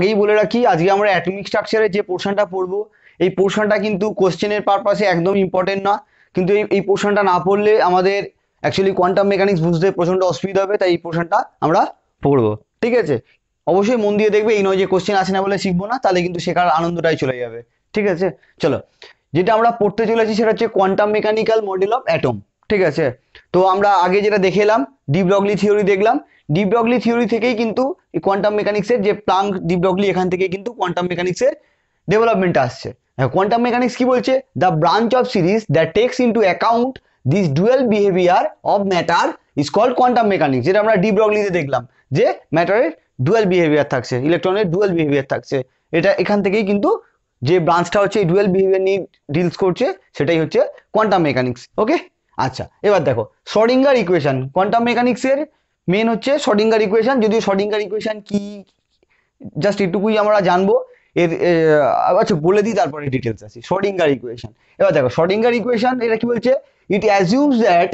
আগেই বলে রাখি আজকে আমরা অ্যাটমিক স্ট্রাকচারের যে পোর্শনটা পড়বো এই পোর্শনটা কিন্তু কোশ্চেনের পারপাসে একদম ইম্পর্টেন্ট না কিন্তু এই এই পোর্শনটা না পড়লে আমাদের অ্যাকচুয়ালি কোয়ান্টাম মেকানিক্স বুঝতে প্রচণ্ড অসুবিধা হবে তাই এই পোর্শনটা আমরা পড়বো ঠিক আছে অবশ্যই মন দিয়ে দেখবে এই নয় যে কোশ্চেন আসে না বলে শিখবো না তাহলে কিন্তু শেখার আনন্দটাই চলে যাবে ঠিক আছে চলো যেটা আমরা পড়তে চলেছি সেটা হচ্ছে quantum mechanical model of atom ঠিক আছে তো আমরা আগে যেটা দেখে এলাম ডি থিওরি দেখলাম ডিব্রগলি থিওরি থেকেই কিন্তু এই কোয়ান্টাম মেকানিক্সের যে প্লাং ডিব্রগলি এখান থেকে কিন্তু কোয়ান্টাম মেকানিক্সের ডেভেলপমেন্ট আসছে কোয়ান্টাম মেকানিক্স কি বলছে the branch of series the takes into account this dual behaviour of matter is called quantum mechanics যেটা আমরা ডিব্রগলিতে দেখলাম যে ম্যাটারের ডুয়েল বিহেভিয়ার থাকছে ইলেকট্রনের ডুয়েল বিহেভিয়ার থাকছে এটা এখান থেকেই কিন্তু যে ব্রাঞ্চটা হচ্ছে এই ডুয়েল বিহেভিয়ার নিয়ে ডিলস করছে সেটাই হচ্ছে কোয়ান্টাম মেকানিক্স ওকে আচ্ছা এবার দেখো সরিঙ্গার ইকুয়েশন কোয়ান্টাম মেকানিক্সের মেন হচ্ছে শর্ডিঙ্গার ইকুয়েশান যদিও শর্ডিঙ্গার ইকুয়েশান কি জাস্ট এটুকুই আমরা জানবো এর আচ্ছা বলে দিই তারপরে ডিটেলস আসি শর্ডিঙ্গার ইকুয়েশান এবার দেখো শর্ডিঙ্গার ইকুয়েশান এটা কি বলছে it assumes that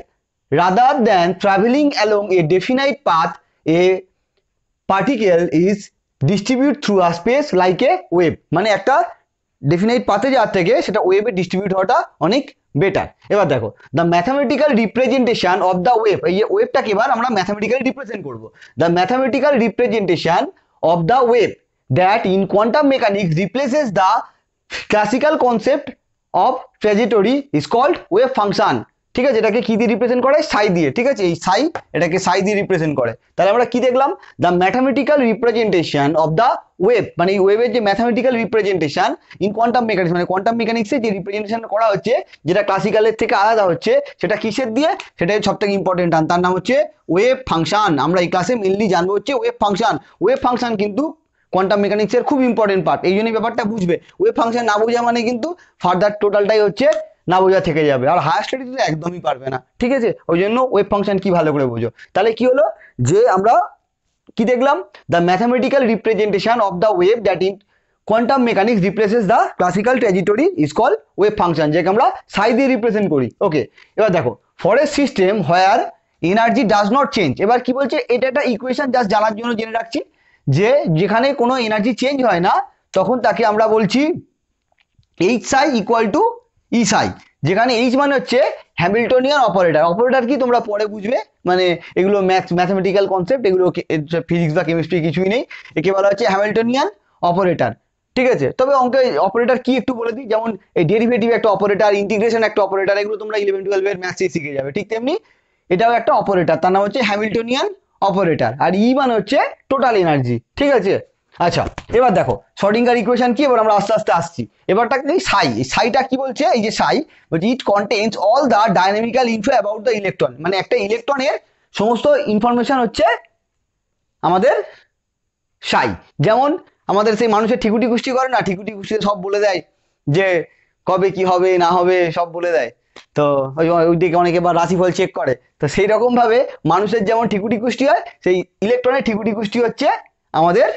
rather than travelling along a definite path a particle is distribute through a space like a wave মানে একটা ডেফিনাইট পাথে যাওয়ার থেকে সেটা ওয়েবে ডিস্ট্রিবিউট হওয়াটা অনেক বেটার এবার দেখো the mathematical representation of the wave এই ওয়েভটাকে এবার আমরা ম্যাথামেটিক্যালি রিপ্রেজেন্ট করব the mathematical representation of the wave that in quantum mechanics replaces the classical concept of trajectory is called wave function ঠিক আছে এটাকে কি দিয়ে রিপ্রেজেন্ট করে সাই দিয়ে ঠিক আছে এই সাই এটাকে সাই দিয়ে রিপ্রেজেন্ট করে তাহলে আমরা কি দেখলাম the mathematical representation of the wave মানে এই ওয়েবের যে mathematical representation in quantum mechanics মানে কোয়ান্টাম মেকানিক্সে যে রিপ্রেজেন্টেশন করা হচ্ছে যেটা ক্লাসিক্যালের থেকে আলাদা হচ্ছে সেটা কিসের দিয়ে সেটা সবথেকে ইম্পর্টেন্ট আন তার নাম হচ্ছে ওয়েব ফাংশন আমরা এই ক্লাসে মেনলি জানবো হচ্ছে ওয়েব ফাংশন ওয়েব ফাংশন কিন্তু কোয়ান্টাম মেকানিক্সের খুব ইম্পর্টেন্ট পার্ট এই জন্যই ব্যাপারটা বুঝবে ওয়েব ফাংশন না বোঝা মানে কিন্তু ফার্দার টোটালটাই হচ্ছে না বোঝা থেকে যাবে আর হায়ার তো একদমই পারবে না ঠিক আছে ওই জন্য ওয়েব ফাংশন কি ভালো করে বোঝো তাহলে কি হলো যে আমরা কি দেখলাম the mathematical representation of the wave that in quantum mechanics replaces the classical trajectory is call wave function যেকে আমরা সাই দিয়ে রিপ্রেজেন্ট করি ওকে এবার দেখো forest system where energy does not change এবার কি বলছে এটা একটা ইকুয়েশন জাস্ট জানার জন্য জেনে রাখছি যে যেখানে কোনো এনার্জি চেঞ্জ হয় না তখন তাকে আমরা বলছি এইচ সাই ইকুয়াল টু ইসাই যেখানে এইচ মানে হচ্ছে হ্যামিল্টনিয়ান অপারেটার অপারেটার কি তোমরা পরে বুঝবে মানে এগুলো ম্যাথ ম্যাথামেটিক্যাল কনসেপ্ট এগুলো ফিজিক্স বা কেমিস্ট্রি কিছুই নেই একে বলা হচ্ছে হ্যামিল্টনিয়ান অপারেটার ঠিক আছে তবে অঙ্কে অপারেটার কি একটু বলে দিই যেমন এই ডেরিভেটিভ একটা অপারেটার ইন্টিগ্রেশন একটা অপারেটার এগুলো তোমরা ইলেভেন টুয়েলভের ম্যাথসে শিখে যাবে ঠিক তেমনি এটাও একটা অপারেটার তার নাম হচ্ছে হ্যামিল্টনিয়ান অপারেটার আর ই e মানে হচ্ছে টোটাল এনার্জি ঠিক আছে আচ্ছা এবার দেখো সডিঙ্গার ইকুয়েশন কি এবার আমরা আস্তে আস্তে আসছি এবারটা কি সাই সাইটা কি বলছে এই যে সাই বলছে it contains all the dynamical info about the electron মানে একটা ইলেকট্রনের সমস্ত ইনফরমেশন হচ্ছে আমাদের সাই যেমন আমাদের সেই মানুষের ঠিকুটি কুষ্টি করে না ঠিকুটি কুষ্টি সব বলে দেয় যে কবে কি হবে না হবে সব বলে দেয় তো ওই দিকে অনেকে বা রাশিফল চেক করে তো সেই রকমভাবে মানুষের যেমন ঠিকুটি কুষ্টি হয় সেই ইলেকট্রনের ঠিকুটি কুষ্টি হচ্ছে আমাদের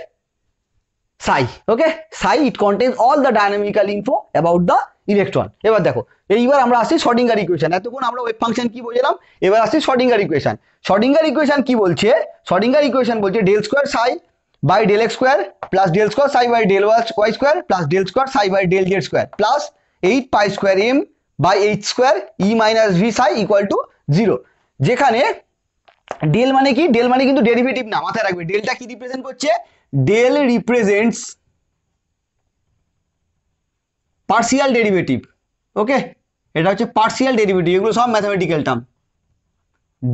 psi okay psi it contains all the dynamical info about the electron এবার দেখো এইবার আমরা আসছি শর্টিঙ্গার ইকুয়েশন এতক্ষণ আমরা ওয়েব ফাংশন কি বোঝালাম এবার আসছি শর্টিঙ্গার ইকুয়েশন শর্টিঙ্গার ইকুয়েশন কি বলছে শর্টিঙ্গার ইকুয়েশন বলছে del square psi by del X square plus del square psi by del Y square plus del square psi by del Z square plus eight pi square M by eight square E minus V psi equal to zero যেখানে del মানে কি del মানে কিন্তু derivative না মাথায় রাখবে delta কি represent করছে del represents partial derivative okay এটা হচ্ছে পার্সিয়াল ডেরিভেটিভ এগুলো সব ম্যাথামেটিক্যাল টার্ম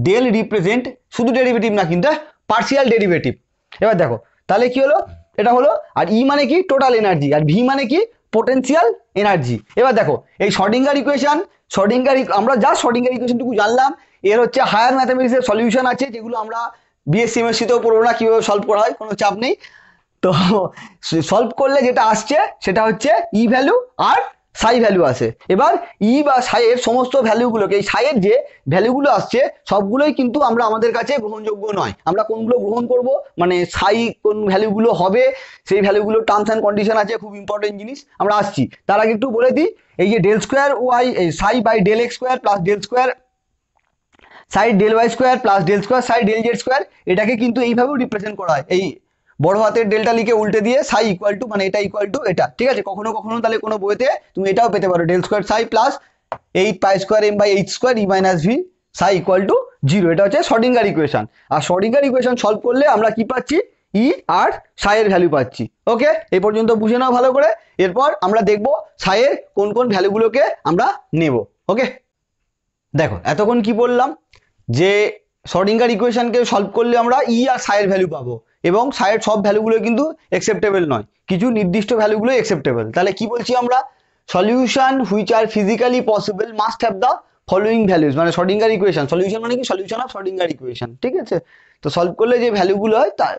ডেল রিপ্রেজেন্ট শুধু ডেরিভেটিভ না কিন্তু পার্সিয়াল ডেরিভেটিভ এবার দেখো তাহলে কি হলো এটা হলো আর ই e মানে কি টোটাল এনার্জি আর ভি মানে কি পোটেন্সিয়াল এনার্জি এবার দেখো এই শর্ডিঙ্গার ইকুয়েশন শর্ডিঙ্গার আমরা যা শর্ডিঙ্গার ইকুয়েশনটুকু জানলাম এর হচ্ছে হায়ার ম্যাথামেটিক্সের সলিউশন আছে যেগুলো আমরা বিএসসি সিতেও পড়বো না কীভাবে সলভ করা হয় কোনো চাপ নেই তো সলভ করলে যেটা আসছে সেটা হচ্ছে ই e ভ্যালু আর সাই ভ্যালু আসে এবার ই e বা সাইয়ের সমস্ত ভ্যালুগুলোকে এই সাইয়ের যে ভ্যালুগুলো আসছে সবগুলোই কিন্তু আমরা আমাদের কাছে গ্রহণযোগ্য নয় আমরা কোনগুলো গ্রহণ করব মানে সাই কোন ভ্যালুগুলো হবে সেই ভ্যালুগুলো টার্মস অ্যান্ড কন্ডিশন আছে খুব ইম্পর্টেন্ট জিনিস আমরা আসছি তার আগে একটু বলে দিই এই যে del square Y psi by del X square plus del square side del Y square plus del square side del Z square এটাকে কিন্তু এইভাবেও রিপ্রেজেন্ট করা হয় এই বড় হাতের ডেলটা লিখে উল্টে দিয়ে সাই ইকুয়াল টু মানে এটা ইকুয়াল টু এটা ঠিক আছে কখনো কখনো তাহলে কোনো বইতে তুমি এটাও পেতে পারো del square psi plus eight pi square M by eight square E minus V psi equal to zero এটা হচ্ছে শর্ডিঙ্গার ইকুয়েশন আর শর্ডিঙ্গার ইকুয়েশন সলভ করলে আমরা কি পাচ্ছি ই e আর সাইয়ের ভ্যালু পাচ্ছি ওকে এই পর্যন্ত বুঝে নাও ভালো করে এরপর আমরা দেখব সাইয়ের কোন কোন ভ্যালুগুলোকে আমরা নেব ওকে দেখো এতক্ষণ কি বললাম যে শডিংকার ইকুয়েশনকে সলভ করলে আমরা ই e আর সায়ের ভ্যালু পাবো এবং সায়ের সব ভ্যালুগুলো কিন্তু অ্যাকসেপ্টেবল নয় কিছু নির্দিষ্ট ভ্যালুগুলো অ্যাকসেপ্টেবল তাহলে কি বলছি আমরা solution which are physically possible must have the following values মানে সডিঙ্গার ইকুয়েশন সলিউশন মানে কি সলিউশন অফ সডিঙ্গার ইকুয়েশন ঠিক আছে তো সলভ করলে যে ভ্যালুগুলো হয় তার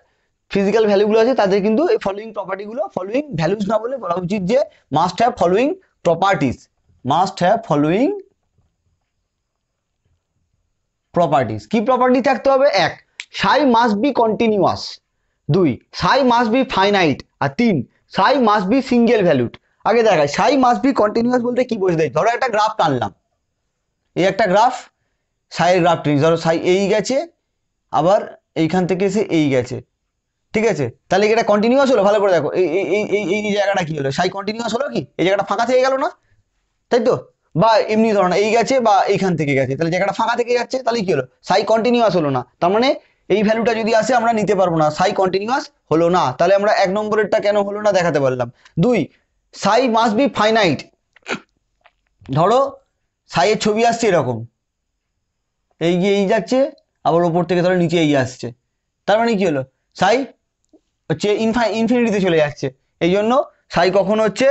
ফিজিক্যাল ভ্যালুগুলো আছে তাদের কিন্তু এই ফলোয়িং প্রপার্টিগুলো ফলোয়িং ভ্যালুস না বলে বলা উচিত যে must have following properties must have following properties কি প্রপার্টি থাকতে হবে এক সাই মাস্ট বি কন্টিনিউয়াস দুই সাই মাস্ট বি ফাইনাইট আর তিন সাই মাস্ট বি সিঙ্গেল ভ্যালুড আগে দেখায় সাই মাস্ট বি কন্টিনিউয়াস বলতে কি বোঝা যায় ধরো একটা গ্রাফ টানলাম এই একটা গ্রাফ সাইয়ের গ্রাফ টেনিস ধরো সাই এই গেছে আবার এইখান থেকে এসে এই গেছে ঠিক আছে তাহলে এটা কন্টিনিউয়াস হলো ভালো করে দেখো এই এই এই জায়গাটা কি হলো সাই কন্টিনিউয়াস হলো কি এই জায়গাটা ফাঁকা থেকে গেল না তাই তো বা এমনি ধরো এই গেছে বা এইখান থেকে গেছে তাহলে জায়গাটা ফাঁকা থেকে যাচ্ছে তাহলে কি হলো সাই কন্টিনিউয়াস হলো না তার মানে এই ভ্যালুটা যদি আসে আমরা নিতে পারবো না সাই কন্টিনিউয়াস হলো না তাহলে আমরা এক নম্বরেরটা কেন হলো না দেখাতে পারলাম দুই সাই মাস্ট বি ফাইনাইট ধরো সাইয়ের ছবি আসছে এরকম এই গিয়ে এই যাচ্ছে আবার ওপর থেকে ধরো নিচে এই আসছে তার মানে কি হলো সাই হচ্ছে ইনফা ইনফিনিটিতে চলে যাচ্ছে এই জন্য সাই কখন হচ্ছে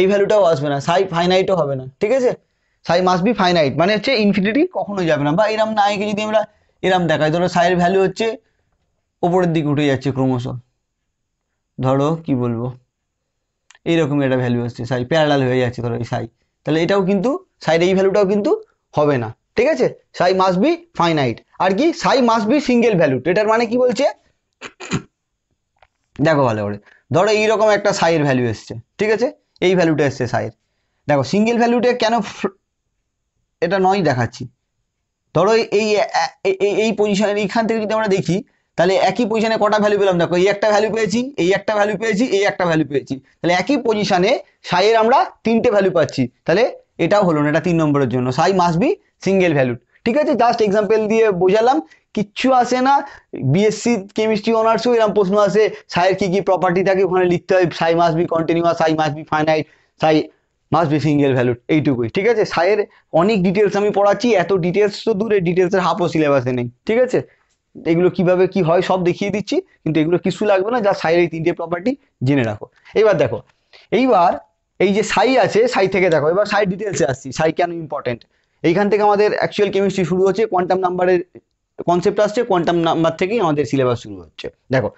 এই ভ্যালুটাও আসবে না সাই ফাইনাইটও হবে না ঠিক আছে সাই মাস্ট বি ফাইনাইট মানে হচ্ছে ইনফিনিটি কখনোই যাবে না বা এরম না আগে যদি আমরা এরম দেখাই ধরো সাইয়ের ভ্যালু হচ্ছে ওপরের দিকে উঠে যাচ্ছে ক্রমশ ধরো কি বলবো এইরকম একটা ভ্যালু আসছে সাই প্যারাল হয়ে যাচ্ছে ধরো এই সাই তাহলে এটাও কিন্তু সাইয়ের এই ভ্যালুটাও কিন্তু হবে না ঠিক আছে সাই মাস বি ফাইনাইট আর কি সাই মাস বি সিঙ্গেল ভ্যালু এটার মানে কি বলছে দেখো ভালো করে ধরো এইরকম একটা সাইয়ের ভ্যালু এসছে ঠিক আছে এই ভ্যালুটা এসছে সাইয়ের দেখো সিঙ্গেল ভ্যালুটা কেন এটা নয় দেখাচ্ছি ধরো এই এই পজিশনে এইখান থেকে যদি আমরা দেখি তাহলে একই পজিশনে কটা ভ্যালু পেলাম দেখো এই একটা ভ্যালু পেয়েছি এই একটা ভ্যালু পেয়েছি এই একটা ভ্যালু পেয়েছি তাহলে একই পজিশনে সাইয়ের আমরা তিনটে ভ্যালু পাচ্ছি তাহলে এটাও হলো না এটা তিন নম্বরের জন্য সাই মাস্ট বি সিঙ্গেল ভ্যালু ঠিক আছে জাস্ট এক্সাম্পল দিয়ে বোঝালাম কিচ্ছু আসে না বিএসসি কেমিস্ট্রি অনার্সও এরকম প্রশ্ন আসে সাইয়ের কী কী প্রপার্টি থাকে ওখানে লিখতে হয় সাই মাস বি কন্টিনিউয়াস সাই মাস বি ফাইনাইট সাই মাস বি সিঙ্গেল ভ্যালু এইটুকুই ঠিক আছে সাইয়ের অনেক ডিটেলস আমি পড়াচ্ছি এত ডিটেলস তো দূরে ডিটেলসের হাফও সিলেবাসে নেই ঠিক আছে এগুলো কিভাবে কি হয় সব দেখিয়ে দিচ্ছি কিন্তু এগুলো কিছু লাগবে না যা সাইয়ের এই তিনটে প্রপার্টি জেনে রাখো এবার দেখো এইবার এই যে সাই আছে সাই থেকে দেখো এবার সাই ডিটেলসে আসছি সাই কেন ইম্পর্টেন্ট এইখান থেকে আমাদের অ্যাকচুয়াল কেমিস্ট্রি শুরু হচ্ছে কোয়ান্টাম নাম্বারের কনসেপ্ট আসছে কোয়ান্টাম নাম্বার থেকেই আমাদের সিলেবাস শুরু হচ্ছে দেখো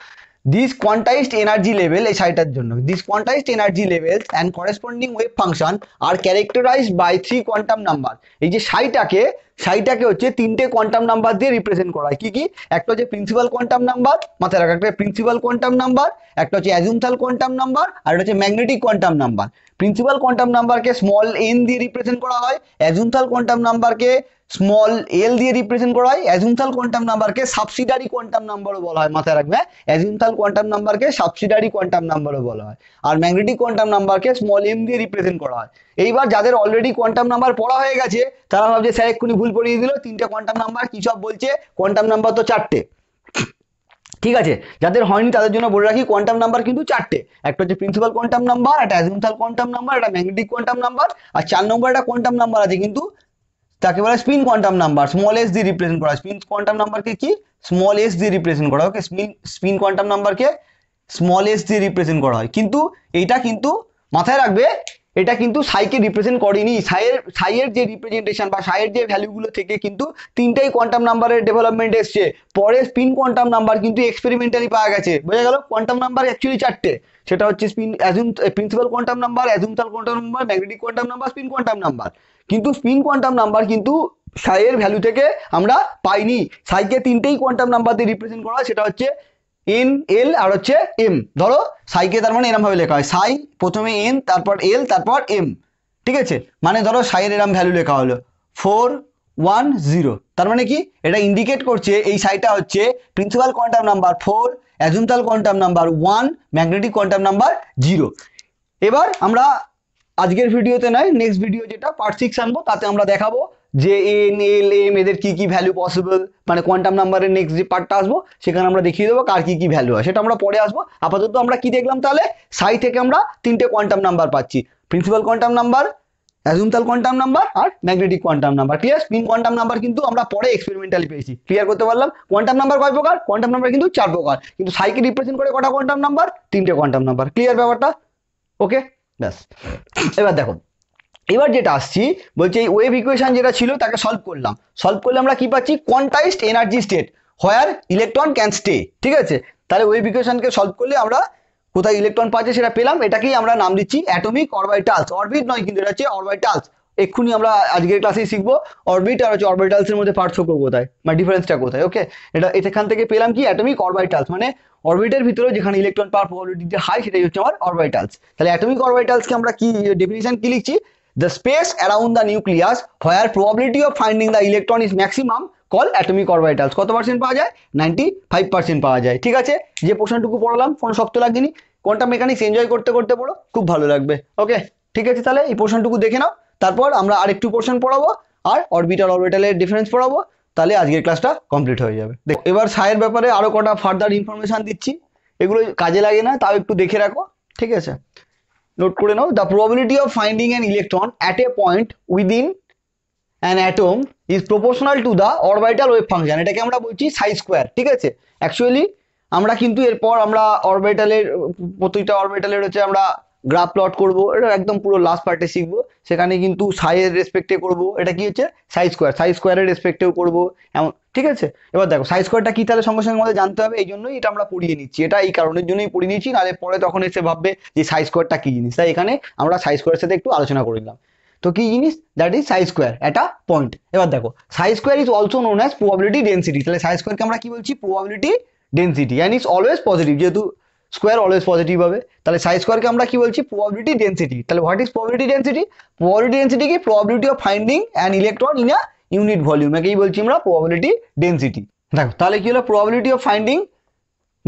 দিস কোয়ান্টাইজড এনার্জি লেভেল এই সাইটার জন্য this quantized energy level and corresponding wave function are characterize by three quantum number এই যে সাইটাকে সাইটাকে হচ্ছে তিনটে কোয়ান্টাম নাম্বার দিয়ে রিপ্রেজেন্ট করা হয় কি কি একটা হচ্ছে প্রিন্সিপাল কোয়ান্টাম নাম্বার মাথায় রাখা একটা প্রিন্সিপাল কোয়ান্টাম নাম্বার একটা হচ্ছে অ্যাজুমথাল কোয়ান্টাম নাম্বার আর একটা হচ্ছে magnetic quantum number principal quantum নাম্বারকে স্মল এন দিয়ে রিপ্রেজেন্ট করা হয় অ্যাজুমথাল কোয়ান্টাম নাম্বারকে স্মল এল দিয়ে রিপ্রেজেন্ট করা হয় অ্যাজুমথাল কোয়ান্টাম নাম্বারকে সাবসিডারি কোয়ান্টাম নাম্বারও বলা হয় মাথায় রাখবে অ্যাজুমথাল কোয়ান্টাম নাম্বারকে সাবসিডারি কোয়ান্টাম নাম্বারও বলা হয় আর ম্যাগনেটিক কোয়ান্টাম নাম্বারকে স্মল এম দিয়ে রিপ্রেজেন্ট করা হয় এইবার যাদের অলরেডি কোয়ান্টাম নাম্বার পড়া হয়ে গেছে তারা ভাবছে স্যার এক্ষুনি ভুল পড়িয়ে দিল তিনটে কোয়ান্টাম নাম্বার কী সব বলছে কোয়ান্টাম নাম্বার তো চারটে ঠিক আছে যাদের হয়নি তাদের জন্য বলে রাখি কোয়ান্টাম নাম্বার কিন্তু চারটে একটা হচ্ছে প্রিন্সিপাল কোয়ান্টাম নাম্বার একটা অ্যাজিমথাল কোয়ান্টাম নাম্বার একটা ম্যাগনেটিক কোয়ান্টাম নাম্বার আর চার নম্বর একটা কোয়ান্টাম নাম্বার আছে কিন্তু তাকে বলে spin quantum number small S দিয়ে রিপ্রেজেন্ট করা স্পিন কোয়ান্টাম নাম্বারকে কি স্মল এস দিয়ে রিপ্রেজেন্ট করা ওকে স্পিন স্পিন কোয়ান্টাম নাম্বারকে স্মল এস দিয়ে রিপ্রেজেন্ট করা হয় কিন্তু এইটা কিন্তু মাথায় রাখবে এটা কিন্তু সাইকে রিপ্রেজেন্ট করেনি সাইয়ের সাইয়ের যে রিপ্রেজেন্টেশন বা সাইয়ের যে ভ্যালুগুলো থেকে কিন্তু তিনটাই কোয়ান্টাম নাম্বারের ডেভেলপমেন্ট এসছে পরে স্পিন কোয়ান্টাম নাম্বার কিন্তু এক্সপেরিমেন্টালি পাওয়া গেছে বোঝা গেল কোয়ান্টাম নাম্বার অ্যাকচুয়ালি চারটে সেটা হচ্ছে স্পিন অ্যাজুম principal quantum number azimuthal quantum number magnetic quantum number spin quantum number কিন্তু স্পিন কোয়ান্টাম নাম্বার কিন্তু সাইয়ের ভ্যালু থেকে আমরা পাইনি সাইকে তিনটেই কোয়ান্টাম নাম্বার দিয়ে রিপ্রেজেন্ট করা সেটা হচ্ছে এন এল আর হচ্ছে এম ধরো সাইকে তার মানে এরমভাবে লেখা হয় সাই প্রথমে এন তারপর এল তারপর এম ঠিক আছে মানে ধরো সাইয়ের এরম ভ্যালু লেখা হলো ফোর ওয়ান জিরো তার মানে কি এটা ইন্ডিকেট করছে এই সাইটা হচ্ছে principal quantum number four azimuthal quantum number one magnetic quantum number zero এবার আমরা আজকের ভিডিওতে নয় নেক্সট ভিডিও যেটা পার্ট সিক্স আনবো তাতে আমরা দেখাবো যে এন এল এম এদের কি কি ভ্যালু পসিবল মানে কোয়ান্টাম নাম্বারের নেক্সট যে পার্টটা আসবো সেখানে আমরা দেখিয়ে দেবো কার কি কি ভ্যালু হয় সেটা আমরা পরে আসবো আপাতত আমরা কি দেখলাম তাহলে সাই থেকে আমরা তিনটে কোয়ান্টাম নাম্বার পাচ্ছি principal quantum number azimuthal quantum number আর magnetic quantum number clear spin quantum number কিন্তু আমরা পরে এক্সপেরিমেন্টালি পেয়েছি ক্লিয়ার করতে পারলাম কোয়ান্টাম নাম্বার কয় প্রকার কোয়ান্টাম নাম্বার কিন্তু চার প্রকার কিন্তু সাইকে রিপ্রেজেন্ট করে কটা কোয়ান্টাম নাম্বার তিনটে কোয়ান্টাম নাম্বার ক্লিয়ার ব্যাপারটা ওকে ব্যাস এবার দেখো এবার যেটা আসছি বলছে এই ওয়েভ ইকুয়েশন যেটা ছিল তাকে সলভ করলাম সলভ করলে আমরা কি পাচ্ছি quantized energy state where electron can stay ঠিক আছে তাহলে ওয়েভ ইকুয়েশনকে সলভ করলে আমরা কোথায় ইলেকট্রন পাচ্ছে সেটা পেলাম এটাকেই আমরা নাম দিচ্ছি অ্যাটমিক অরবাইটালস অরবিট নয় কিন্তু এটা হচ্ছে অরবাইটালস এক্ষুনি আমরা আজকের ক্লাসেই শিখবো অরবিট আর হচ্ছে অরবিটালসের মধ্যে পার্থক্য কোথায় মানে ডিফারেন্সটা কোথায় ওকে এটা এখান থেকে পেলাম কি অ্যাটমিক অরবাইটালস মানে অরবিটের ভিতরে যেখানে ইলেকট্রন পাওয়ার প্রবাবিলিটি হাই সেটাই হচ্ছে আমার অরবাইটালস তাহলে অ্যাটমিক অরবাইটালসকে আমরা কি ডেফিনিশন কি লিখছি The space around the nucleus where probability of finding the electron is maximum call atomic orbitals কত পার্সেন্ট পাওয়া যায় নাইনটি ফাইভ পার্সেন্ট পাওয়া যায় ঠিক আছে যে পোর্শনটুকু পড়লাম কোনো শক্ত লাগেনি কোনটা মেকানিক্স এনজয় করতে করতে পড়ো খুব ভালো লাগবে ওকে ঠিক আছে তাহলে এই পোর্শনটুকু দেখে নাও তারপর আমরা আরেকটু পোর্শন পড়াবো আর অরবিটার অরবিটালের ডিফারেন্স পড়াবো তাহলে আজকের ক্লাসটা কমপ্লিট হয়ে যাবে দেখো এবার সায়ের ব্যাপারে আরও কটা ফার্দার ইনফরমেশান দিচ্ছি এগুলো কাজে লাগে না তাও একটু দেখে রাখো ঠিক আছে নোট করে নাও the probability of finding an electron at a point within an atom is proportional to the orbital wave function এটাকে আমরা বলছি সাই স্কোয়ার ঠিক আছে অ্যাকচুয়ালি আমরা কিন্তু এরপর আমরা অরবাইটালের প্রতিটা অরবাইটালের হচ্ছে আমরা গ্রাফ প্লট করব এটা একদম পুরো লাস্ট পার্টে শিখবো সেখানে কিন্তু সাইয়ের রেসপেক্টে করব এটা কি হচ্ছে সাইজ স্কোয়ার সাই স্কোয়ারের রেসপেক্টেও করবো এমন ঠিক আছে এবার দেখো সাইজ স্কোয়ারটা কী তাহলে সঙ্গে সঙ্গে আমাদের জানতে হবে এই জন্যই এটা আমরা পড়িয়ে নিচ্ছি এটা এই কারণের জন্যই পড়িয়ে নিচ্ছি নাহলে পরে তখন এসে ভাববে যে সাইজ স্কোয়ারটা কী জিনিস তাই এখানে আমরা সাইজ স্কোয়ারের সাথে একটু আলোচনা করে নিলাম তো কি জিনিস দ্যাট ইজ সাইজ স্কোয়ার একটা পয়েন্ট এবার দেখো psi square is also known as probability density তাহলে সাই স্কোয়ারকে আমরা কি বলছি probability density and is always positive যেহেতু স্কোয়ার অলওয়েজ পজিটিভ হবে তাহলে সাই স্কোয়ারকে আমরা কি বলছি প্রবাবিলিটি ডেন্সিটি তাহলে what is probability density probability density কি probability of finding an electron in a unit volume একেই বলছি আমরা প্রবাবিলিটি ডেন্সিটি দেখো তাহলে কি হলো probability of finding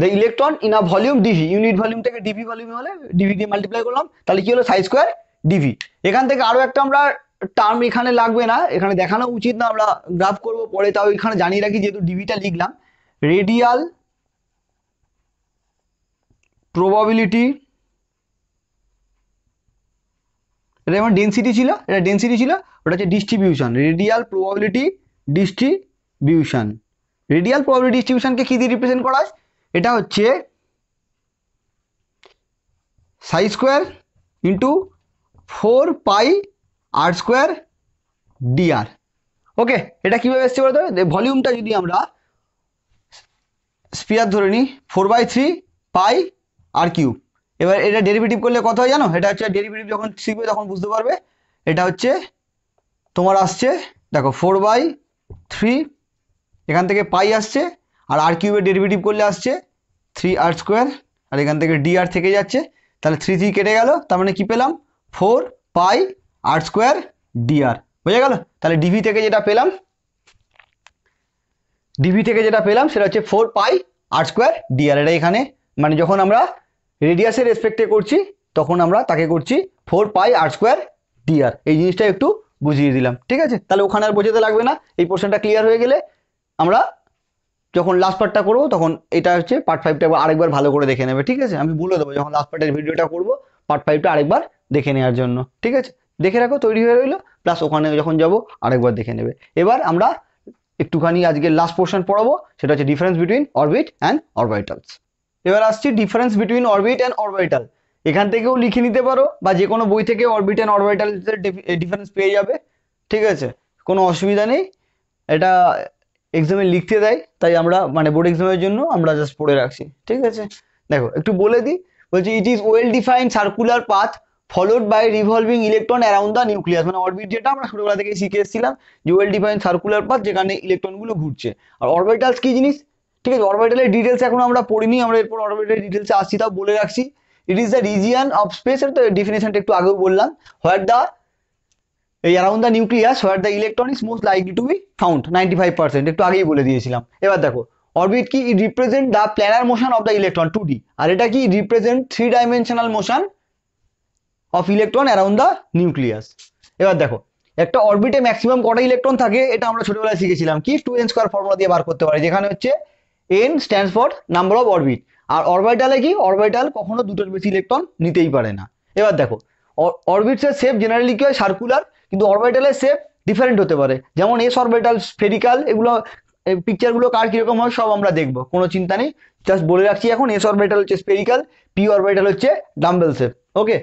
the electron in a volume DV unit volume থেকে ডিভি ভলিউম হলে ডিভি দিয়ে মাল্টিপ্লাই করলাম তাহলে কি হলো সাই স্কোয়ার ডিভি এখান থেকে আরও একটা আমরা টার্ম এখানে লাগবে না এখানে দেখানো উচিত না আমরা গ্রাফ করব পরে তাও এখানে জানিয়ে রাখি যেহেতু ডিভিটা লিখলাম রেডিয়াল প্রবাবিলিটি এটা আমার ডেন্সিটি ছিল এটা ডেন্সিটি ছিল ওটা হচ্ছে distribution radial probability distribution radial probability ডিস্ট্রিবিউশনকে কী দিয়ে রিপ্রেজেন্ট করা হয় এটা হচ্ছে psi square into four pi R square DR okay এটা কীভাবে এসছে বলতো ভলিউমটা যদি আমরা স্পিয়ার ধরে নিই four by three pi R cube এবার এটা ডেরিভেটিভ করলে কত হয় জানো এটা হচ্ছে ডেরিভেটিভ যখন শিখবে তখন বুঝতে পারবে এটা হচ্ছে তোমার আসছে দেখো ফোর বাই থ্রি এখান থেকে পাই আসছে আর আর কিউবের ডেরিভেটিভ করলে আসছে থ্রি আর স্কোয়ার আর এখান থেকে ডি আর থেকে যাচ্ছে তাহলে থ্রি থ্রি কেটে গেল তার মানে কী পেলাম four pi R square D R বুঝে গেল তাহলে ডিভি থেকে যেটা পেলাম ডিভি থেকে যেটা পেলাম সেটা হচ্ছে four pi R square D আর এটা এখানে মানে যখন আমরা রেডিয়াসের রেসপেক্টে করছি তখন আমরা তাকে করছি four pi R square DR এই জিনিসটা একটু বুঝিয়ে দিলাম ঠিক আছে তাহলে ওখানে আর বোঝাতে লাগবে না এই পোর্শনটা ক্লিয়ার হয়ে গেলে আমরা যখন লাস্ট পার্টটা করবো তখন এটা হচ্ছে পার্ট ফাইভটা আরেকবার ভালো করে দেখে নেবে ঠিক আছে আমি বলে দেবো যখন লাস্ট পার্টের ভিডিওটা করবো পার্ট ফাইভটা আরেকবার দেখে নেওয়ার জন্য ঠিক আছে দেখে রাখো তৈরি হয়ে রইলো প্লাস ওখানে যখন যাব আরেকবার দেখে নেবে এবার আমরা একটুখানি আজকে লাস্ট পোর্শন পড়াবো সেটা হচ্ছে difference between orbit and orbitals এবার আসছি difference between orbit and orbital এখান থেকেও লিখে নিতে পারো বা যে কোনো বই থেকে অরবিট অ্যান্ড অরবাইটাল ডিফারেন্স পেয়ে যাবে ঠিক আছে কোনো অসুবিধা নেই এটা এক্সামে লিখতে দেয় তাই আমরা মানে বোর্ড এক্সামের জন্য আমরা জাস্ট পড়ে রাখছি ঠিক আছে দেখো একটু বলে দিই বলছি it is well defined circular path followed by revolving electron around the nucleus মানে অরবিট যেটা আমরা ছোটবেলা থেকে শিখে এসেছিলাম যে ওয়েল ডিফাইন সার্কুলার পাথ যেখানে ইলেকট্রনগুলো ঘুরছে আর অরবিটালস কি জিনিস ঠিক আছে অরবিটালের ডিটেলস এখন আমরা পড়িনি আমরা এরপর অরবিটালের ডিটেলসে আসছি তাও বলে রাখছি it is the region of space এর তো ডেফিনেশনটা একটু আগেও বললাম হোয়ার দ্য এই around the nucleus where the electronics most likely to be found ninety five percent একটু আগেই বলে দিয়েছিলাম এবার দেখো অরবিট কি it represent the planar motion of the electron two D আর এটা কি represent three dimensional motion of electron around the nucleus এবার দেখো একটা অরবিটে ম্যাক্সিমাম কটা ইলেকট্রন থাকে এটা আমরা ছোটবেলায় শিখেছিলাম কি টু এন স্কোয়ার ফর্মুলা দিয়ে বার করতে পারি যেখানে হচ্ছে N stands for number of orbit আর অরবাইটালে কি অরবাইটাল কখনো দুটোর বেশি ইলেকট্রন নিতেই পারে না এবার দেখো অরবিটসের শেপ জেনারেলি কি হয় সার্কুলার কিন্তু অরবাইটালের শেপ ডিফারেন্ট হতে পারে যেমন এস অরবাইটাল স্ফেরিক্যাল এগুলো পিকচারগুলো কার কীরকম হয় সব আমরা দেখবো কোনো চিন্তা নেই জাস্ট বলে রাখছি এখন এস অরবাইটাল হচ্ছে স্পেরিকাল পি অরবাইটাল হচ্ছে dumbbell shape okay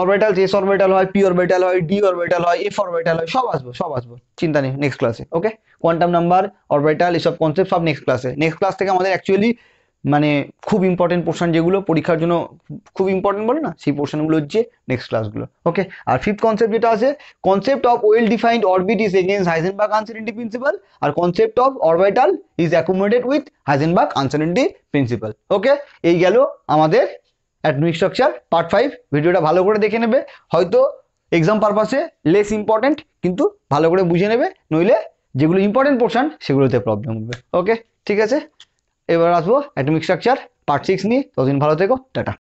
orbital S orbital হয় পি অরবাইটাল হয় ডি অরবাইটাল হয় এফ অরবাইটাল হয় সব আসবো সব আসবো চিন্তা নেই নেক্সট ক্লাসে ওকে কোয়ান্টাম নাম্বার অরবিটাল এসব কনসেপ্ট সব নেক্সট ক্লাসে নেক্সট ক্লাস থেকে আমাদের অ্যাকচুয়ালি মানে খুব ইম্পর্টেন্ট পোর্শন যেগুলো পরীক্ষার জন্য খুব ইম্পর্টেন্ট বলে না সেই পোর্শনগুলো হচ্ছে নেক্সট ক্লাসগুলো ওকে আর ফিফথ কনসেপ্ট যেটা আছে concept of well defined orbit is against Heisenberg uncertainty principle আর concept of orbital is accommodated with Heisenberg uncertainty principle okay এই গেল আমাদের অ্যাটমিক স্ট্রাকচার পার্ট ফাইভ ভিডিওটা ভালো করে দেখে নেবে হয়তো এক্সাম পারপাসে লেস ইম্পর্টেন্ট কিন্তু ভালো করে বুঝে নেবে নইলে যেগুলো ইম্পর্টেন্ট পোর্শন সেগুলোতে প্রবলেম হবে ওকে ঠিক আছে এবার আসবো অ্যাটমিক স্ট্রাকচার পার্ট সিক্স নিয়ে ততদিন ভালো থেকো টাটা